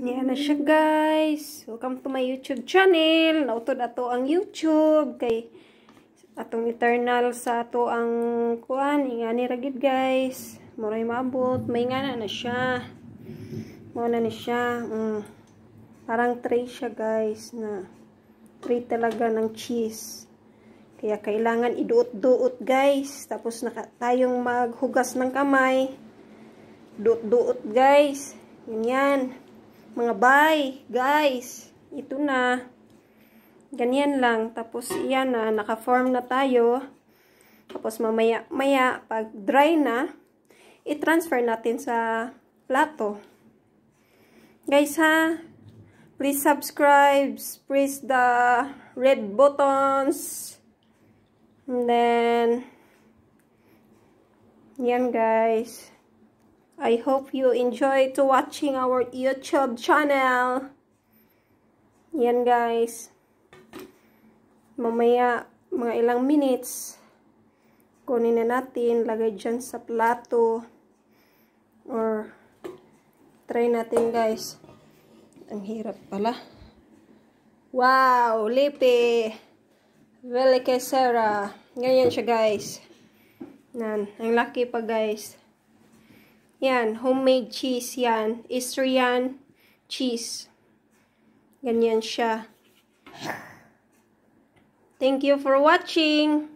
Yan na siya guys. Welcome to my YouTube channel. Nautod ato ang YouTube kay atong eternal sa ato ang kuan ingani ra gid guys. Moray maabot, may ngana na siya. Mo na ni siya. Mm. Parang tray siya guys na tray talaga ng cheese. Kaya kailangan iduot-duot guys. Tapos naka, tayong maghugas ng kamay. Duot-duot guys. Yan yan. Mga bay, guys, ito na. Ganyan lang. Tapos, iyan na, naka-form na tayo. Tapos, mamaya, maya, pag dry na, i-transfer natin sa plato. Guys, ha? Please subscribe. Press the red buttons. And then, yan guys. I hope you enjoy to watching our YouTube channel. Yan guys. Mamaya, mga ilang minutes, kunin na natin, lagay dyan sa plato. Or, try natin guys. Ang hirap pala. Wow! Lipi! Vele Quesera. Ganyan siya guys. Nan, ang laki pa guys. Yan, homemade cheese yan. Istrian cheese. Ganyan siya. Thank you for watching.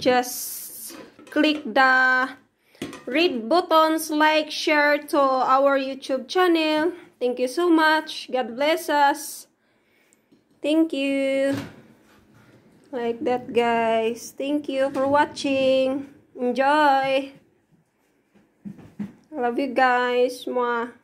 Just click the red buttons, like, share to our YouTube channel. Thank you so much. God bless us. Thank you. Like that, guys. Thank you for watching. Enjoy. Love you guys. Mwah.